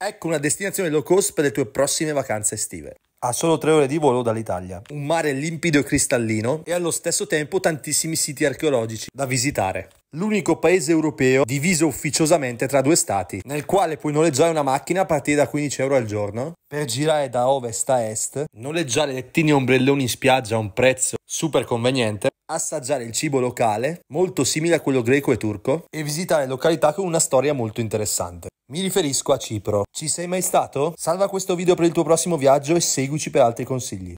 Ecco una destinazione low cost per le tue prossime vacanze estive. Ha solo tre ore di volo dall'Italia. Un mare limpido e cristallino e allo stesso tempo tantissimi siti archeologici da visitare. L'unico paese europeo diviso ufficiosamente tra due stati, nel quale puoi noleggiare una macchina a partire da 15 euro al giorno per girare da ovest a est, noleggiare lettini e ombrelloni in spiaggia a un prezzo super conveniente, assaggiare il cibo locale, molto simile a quello greco e turco, e visitare località con una storia molto interessante. Mi riferisco a Cipro. Ci sei mai stato? Salva questo video per il tuo prossimo viaggio e seguici per altri consigli.